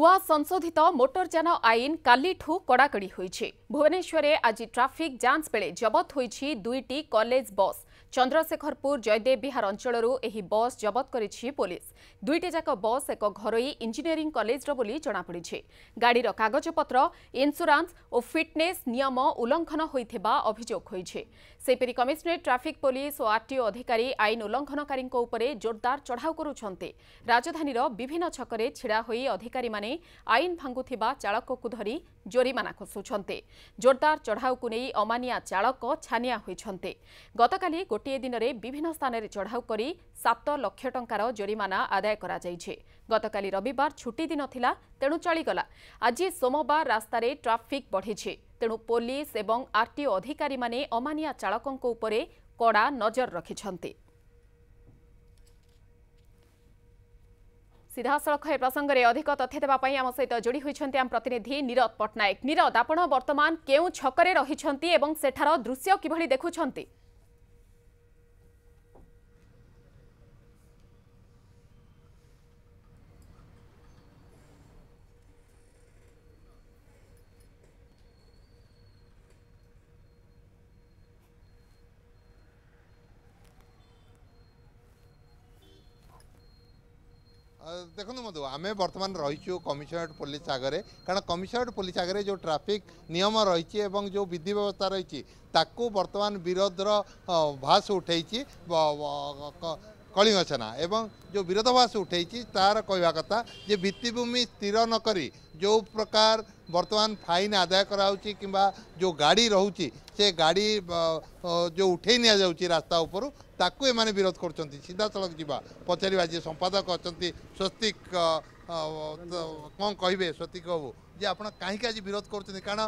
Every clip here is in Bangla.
ନୂଆ ସଂଶୋଧିତ ମୋଟରଯାନ ଆଇନ କାଲିଠୁ କଡ଼ାକଡ଼ି ହୋଇଛି ଭୁବନେଶ୍ୱରରେ ଆଜି ଟ୍ରାଫିକ୍ ଯାଞ୍ଚ ବେଳେ ଜବତ ହୋଇଛି ଦୁଇଟି କଲେଜ ବସ୍ চন্দ্রশেখরপুর জয়দেব বিহার অঞ্চল এই বস জবত করেছে পুলিশ দুইটি যাক বস এক ঘরোই ইঞ্জিনিয়ারিং কলেজর বলে জনাপড়ছে গাড়ির কাগজপত্র ইন্সুরান্স ও ফিটনেস নিয়ম উল্লঙ্ঘন হয়ে অভিযোগ হয়েছে সেইপরি কমিশনরেট ট্রাফিক পুলিশ ও আরটিও অধিকারী আইন উল্লঙ্ঘনকারী উপরে জোরদার চড়াও করুচার রাজধানীর বিভিন্ন ছকরে ছিড়া হয়ে অধিকারী মানে আইন ভাঙ্গু চালককু ধরি জরিমানা খসুচ্ছেন জোরদার চড়াও নেই অমানিয়া চালক ছানিয়া হয়েছেন গতকাল ଗୋଟିଏ ଦିନରେ ବିଭିନ୍ନ ସ୍ଥାନରେ ଚଢ଼ାଉ କରି ସାତ ଲକ୍ଷ ଟଙ୍କାର ଜରିମାନା ଆଦାୟ କରାଯାଇଛି ଗତକାଲି ରବିବାର ଛୁଟି ଦିନ ଥିଲା ତେଣୁ ଚଳିଗଲା ଆଜି ସୋମବାର ରାସ୍ତାରେ ଟ୍ରାଫିକ୍ ବଢ଼ିଛି ତେଣୁ ପୋଲିସ ଏବଂ ଆର୍ଟିଓ ଅଧିକାରୀମାନେ ଅମାନିଆ ଚାଳକଙ୍କ ଉପରେ କଡ଼ା ନଜର ରଖିଛନ୍ତି ସିଧାସଳଖ ଏ ପ୍ରସଙ୍ଗରେ ଅଧିକ ତଥ୍ୟ ଦେବା ପାଇଁ ଆମ ସହିତ ଯୋଡ଼ି ହୋଇଛନ୍ତି ଆମ ପ୍ରତିନିଧି ନିରଦ ପଟ୍ଟନାୟକ ନିରଦ ଆପଣ ବର୍ତ୍ତମାନ କେଉଁ ଛକରେ ରହିଛନ୍ତି ଏବଂ ସେଠାର ଦୃଶ୍ୟ କିଭଳି ଦେଖୁଛନ୍ତି ଦେଖନ୍ତୁ ମଧୁ ଆମେ ବର୍ତ୍ତମାନ ରହିଛୁ କମିଶନରେଟ୍ ପୋଲିସ ଆଗରେ କାରଣ କମିଶନରେଟ୍ ପୋଲିସ ଆଗରେ ଯେଉଁ ଟ୍ରାଫିକ୍ ନିୟମ ରହିଛି ଏବଂ ଯେଉଁ ବିଧି ବ୍ୟବସ୍ଥା ରହିଛି ତାକୁ ବର୍ତ୍ତମାନ ବିରୋଧର ଭାସ ଉଠେଇଛି କଳିଙ୍ଗ ସେନା ଏବଂ ଯେଉଁ ବିରୋଧବାସ ଉଠେଇଛି ତାର କହିବା କଥା ଯେ ଭିତ୍ତିଭୂମି ସ୍ଥିର ନକରି ଯେଉଁ ପ୍ରକାର ବର୍ତ୍ତମାନ ଫାଇନ୍ ଆଦାୟ କରାହେଉଛି କିମ୍ବା ଯେଉଁ ଗାଡ଼ି ରହୁଛି ସେ ଗାଡ଼ି ଯେଉଁ ଉଠେଇ ନିଆଯାଉଛି ରାସ୍ତା ଉପରୁ ତାକୁ ଏମାନେ ବିରୋଧ କରୁଛନ୍ତି ସିଧାସଳଖ ଯିବା ପଚାରିବା ଯିଏ ସମ୍ପାଦକ ଅଛନ୍ତି ସ୍ୱସ୍ତିକ କ'ଣ କହିବେ ସ୍ୱତିକ ବାବୁ ଯେ ଆପଣ କାହିଁକି ଆଜି ବିରୋଧ କରୁଛନ୍ତି କାରଣ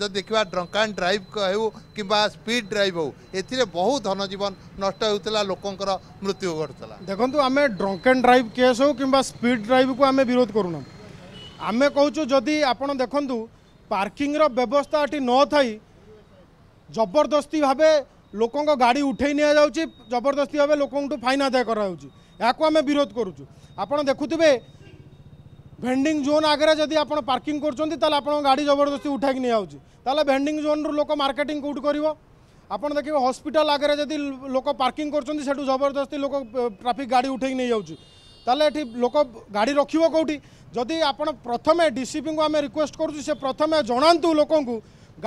ଯଦି ଦେଖିବା ଡ୍ରଙ୍କ ଆଣ୍ଡ ଡ୍ରାଇଭ୍ ହେଉ କିମ୍ବା ସ୍ପିଡ୍ ଡ୍ରାଇଭ୍ ହେଉ ଏଥିରେ ବହୁ ଧନଜୀବନ ନଷ୍ଟ ହେଉଥିଲା ଲୋକଙ୍କର ମୃତ୍ୟୁ ଘଟୁଥିଲା ଦେଖନ୍ତୁ ଆମେ ଡ୍ରଙ୍କ ଆଣ୍ଡ ଡ୍ରାଇଭ୍ କେସ୍ ହେଉ କିମ୍ବା ସ୍ପିଡ୍ ଡ୍ରାଇଭ୍କୁ ଆମେ ବିରୋଧ କରୁନା ଆମେ କହୁଛୁ ଯଦି ଆପଣ ଦେଖନ୍ତୁ ପାର୍କିଂର ବ୍ୟବସ୍ଥା ଏଠି ନଥାଇ ଜବରଦସ୍ତି ଭାବେ ଲୋକଙ୍କ ଗାଡ଼ି ଉଠାଇ ନିଆଯାଉଛି ଜବରଦସ୍ତି ଭାବେ ଲୋକଙ୍କଠୁ ଫାଇନ୍ ଆଦାୟ କରାଯାଉଛି ଏହାକୁ ଆମେ ବିରୋଧ କରୁଛୁ ଆପଣ ଦେଖୁଥିବେ ভেন্ডিং জোন আগে যদি আপনার পার্কিং করছেন তাহলে আপনার গাড়ি জবরদস্তি উঠাকি নিয়ে যাচ্ছে তাহলে ভেন্ডিং জোন্রু লোক মার্কেটিং কোটি করব আপনার দেখবে হসপিটাল আগে যদি লোক পার্কিং করছেন সেটু জবরদস্তি লোক ট্রাফিক গাড়ি উঠাকি নিয়ে যাচ্ছে তাহলে এটি লোক গাড়ি রক্ষিব কোটি যদি আপনার প্রথমে ডিসিপি আমি রিকোয়েস্ট করছি সে প্রথমে জনাতু লোক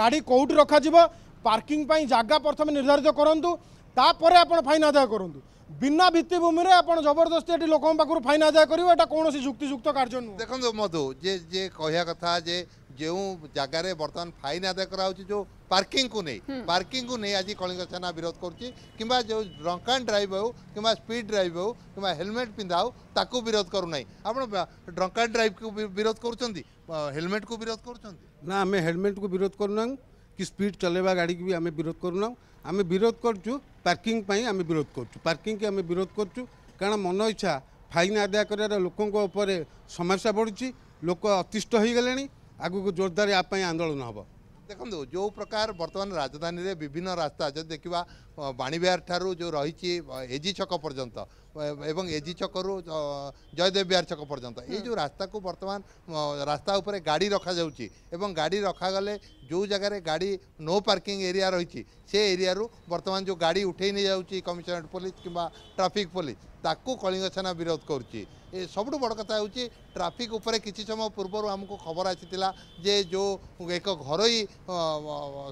গাড়ি কোটি রখাযিব পার্কিং পাই জায়গা প্রথমে নির্ধারিত করতু তাপরে আপনার ফাইন আদায় করতু ବିନା ଭିତ୍ତିଭୂମିରେ ଆପଣ ଜବରଦସ୍ତି ଏଠି ଲୋକଙ୍କ ପାଖରୁ ଫାଇନ୍ ଆଦାୟ କରିବେ ଏଇଟା କୌଣସି ଯୁକ୍ତିଯୁକ୍ତ କାର୍ଯ୍ୟ ନୁହଁ ଦେଖନ୍ତୁ ମଧୁ ଯେ ଯେ କହିବା କଥା ଯେ ଯେଉଁ ଜାଗାରେ ବର୍ତ୍ତମାନ ଫାଇନ୍ ଆଦାୟ କରାହେଉଛି ଯେଉଁ ପାର୍କିଂକୁ ନେଇ ପାର୍କିଂକୁ ନେଇ ଆଜି କଳିଙ୍ଗ ସେନା ବିରୋଧ କରୁଛି କିମ୍ବା ଯେଉଁ ଡ୍ରଙ୍କ ଆଣ୍ଡ ଡ୍ରାଇଭ୍ ହେଉ କିମ୍ବା ସ୍ପିଡ୍ ଡ୍ରାଇଭ୍ ହେଉ କିମ୍ବା ହେଲମେଟ୍ ପିନ୍ଧା ହେଉ ତାକୁ ବିରୋଧ କରୁନାହିଁ ଆପଣ ଡ୍ରଙ୍କ ଆଣ୍ଡ ଡ୍ରାଇଭ୍କୁ ବିରୋଧ କରୁଛନ୍ତି ହେଲମେଟ୍କୁ ବିରୋଧ କରୁଛନ୍ତି ନା ଆମେ ହେଲମେଟ୍କୁ ବିରୋଧ କରୁନାହୁଁ କି ସ୍ପିଡ୍ ଚଲାଇବା ଗାଡ଼ିକି ବି ଆମେ ବିରୋଧ କରୁନାହୁଁ ଆମେ ବିରୋଧ କରୁଛୁ ପାର୍କିଂ ପାଇଁ ଆମେ ବିରୋଧ କରୁଛୁ ପାର୍କିଂକି ଆମେ ବିରୋଧ କରୁଛୁ କାରଣ ମନ ଇଚ୍ଛା ଫାଇନ୍ ଆଦାୟ କରିବାର ଲୋକଙ୍କ ଉପରେ ସମସ୍ୟା ବଢ଼ୁଛି ଲୋକ ଅତିଷ୍ଠ ହୋଇଗଲେଣି ଆଗକୁ ଜୋରଦାର ୟା ପାଇଁ ଆନ୍ଦୋଳନ ହେବ ଦେଖନ୍ତୁ ଯେଉଁ ପ୍ରକାର ବର୍ତ୍ତମାନ ରାଜଧାନୀରେ ବିଭିନ୍ନ ରାସ୍ତା ଯଦି ଦେଖିବା ବାଣୀବିହାର ଠାରୁ ଯେଉଁ ରହିଛି ଏଜି ଛକ ପର୍ଯ୍ୟନ୍ତ এবং এজি চকরু জয়দেব বিহার ছক পর্যন্ত এই যে রাস্তাকে বর্তমান রাস্তা উপরে গাড়ি রখা যাচ্ছে এবং গাড়ি রখাগলে যে জায়গায় গাড়ি নো পার্কিং এরিয়া রয়েছে সে এরিয়ারু বর্তমান যে গাড়ি উঠেই নিয়ে যাচ্ছে কমিশনরেট পুলিশ কিংবা ট্রাফিক পুলিশ তাকে কলিঙ্গ সেনা বিরোধ করছি করছে ସବୁଠୁ ବଡ଼ କଥା ହେଉଛି ଟ୍ରାଫିକ୍ ଉପରେ କିଛି ସମୟ ପୂର୍ବରୁ ଆମକୁ ଖବର ଆସିଥିଲା যে ଯେଉଁ ଏକ ଘରୋଇ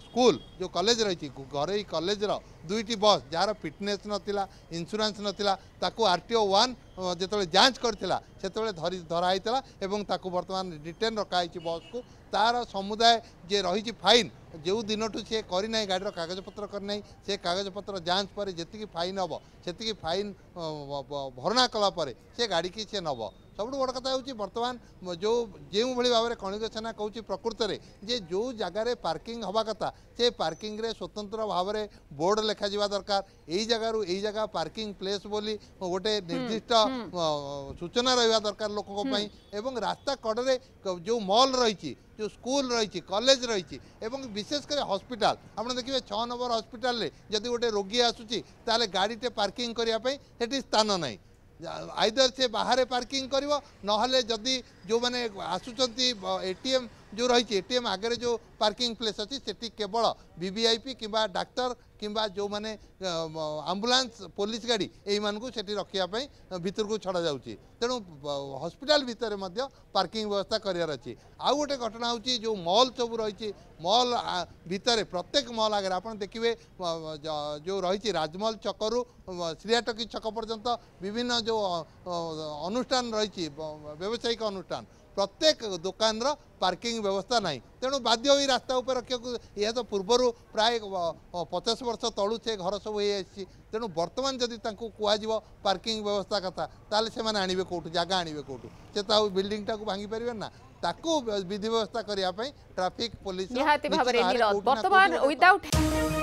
ସ୍କୁଲ ଯେଉଁ କଲେଜ ରହିଛି ଘରୋଇ କଲେଜର ଦୁଇଟି ବସ୍ ଯାହାର ଫିଟନେସ୍ ନଥିଲା ଇନ୍ସୁରାନ୍ସ ନଥିଲା ତାକୁ ଆର୍ ଟି ଓ ୱାନ୍ ଯେତେବେଳେ ଯାଞ୍ଚ କରିଥିଲା ସେତେବେଳେ ଧରି ଧରା ହେଇଥିଲା ଏବଂ ତାକୁ ବର୍ତ୍ତମାନ ଡିଟେନ୍ ରଖାହେଇଛି ବସ୍କୁ ତାର ସମୁଦାୟ ଯେ ରହିଛି ଫାଇନ୍ ଯେଉଁ ଦିନଠୁ ସିଏ କରିନାହିଁ ଗାଡ଼ିର କାଗଜପତ୍ର କରିନାହିଁ ସେ କାଗଜପତ୍ର ଯାଞ୍ଚ ପରେ ଯେତିକି ଫାଇନ୍ ହେବ ସେତିକି ଫାଇନ୍ ଭରଣା କଲା ପରେ ସେ ଗାଡ଼ିକି ସିଏ ନେବ ସବୁଠୁ ବଡ଼ କଥା ହେଉଛି ବର୍ତ୍ତମାନ ଯେଉଁ ଯେଉଁଭଳି ଭାବରେ କଣିକ ସେନା କହୁଛି ପ୍ରକୃତରେ ଯେ ଯେଉଁ ଜାଗାରେ ପାର୍କିଂ ହେବା କଥା ସେ ପାର୍କିଂରେ ସ୍ୱତନ୍ତ୍ର ଭାବରେ ବୋର୍ଡ଼ ଲେଖାଯିବା ଦରକାର ଏଇ ଜାଗାରୁ ଏଇ ଜାଗା ପାର୍କିଂ ପ୍ଲେସ୍ ବୋଲି ଗୋଟେ ନିର୍ଦ୍ଦିଷ୍ଟ ସୂଚନା ରହିବା ଦରକାର ଲୋକଙ୍କ ପାଇଁ ଏବଂ ରାସ୍ତା କଡ଼ରେ ଯେଉଁ ମଲ୍ ରହିଛି ଯେଉଁ ସ୍କୁଲ ରହିଛି କଲେଜ ରହିଛି ଏବଂ ବିଶେଷ କରି ହସ୍ପିଟାଲ ଆପଣ ଦେଖିବେ ଛଅ ନମ୍ବର ହସ୍ପିଟାଲରେ ଯଦି ଗୋଟେ ରୋଗୀ ଆସୁଛି ତାହେଲେ ଗାଡ଼ିଟେ ପାର୍କିଂ କରିବା ପାଇଁ ସେଠି ସ୍ଥାନ ନାହିଁ ଆଇଦର ସେ ବାହାରେ ପାର୍କିଂ କରିବ ନହେଲେ ଯଦି ଯେଉଁମାନେ ଆସୁଛନ୍ତି ଏଟିଏମ୍ जो रही एटीएम आगे जो पार्किंग प्लेस अच्छी से केवल भिवीआईपी कि डाक्तर কিংবা যে আম্বুলান্স পুলিশ গাড়ি এই মানুষ সেটি রক্ষা ভিতরক ছড়া যাচ্ছে তেমন হসপিটাল ভিতরে পার্কিং ব্যবস্থা করার অছি আউ গোটে ঘটনা হচ্ছে যে মল সবু রয়েছে মল ভিতরে প্রত্যেক মল আগে আপনার দেখবে যে রয়েছে রাজমহল ছকরু শ্রীয়াটকি ছক পর্যন্ত বিভিন্ন যে অনুষ্ঠান রয়েছে ব্যবসায়িক অনুষ্ঠান প্রত্যেক দোকানৰ পার্কিং ব্যৱস্থা নাই তেণো বাদ্যই ৰাস্তা ওপৰত ইয়া তো পূৰ্বৰ প্ৰায় 50 বছৰ তড়ুচে ঘৰসব হৈ আছে তেণো বৰ্তমান যদি তাক কোৱা দিব পার্কিং ব্যৱস্থা কৰা তালে সেমান আনিবে কোটু जागा আনিবে কোটু তেতাউ বিল্ডিং টা কো ভাঙি পৰিব না তাকো বিধি ব্যৱস্থা কৰি আপে ট্ৰাফিক পুলিচ ইয়াতিভাৱে ৰে নি বৰ্তমান উইদাউট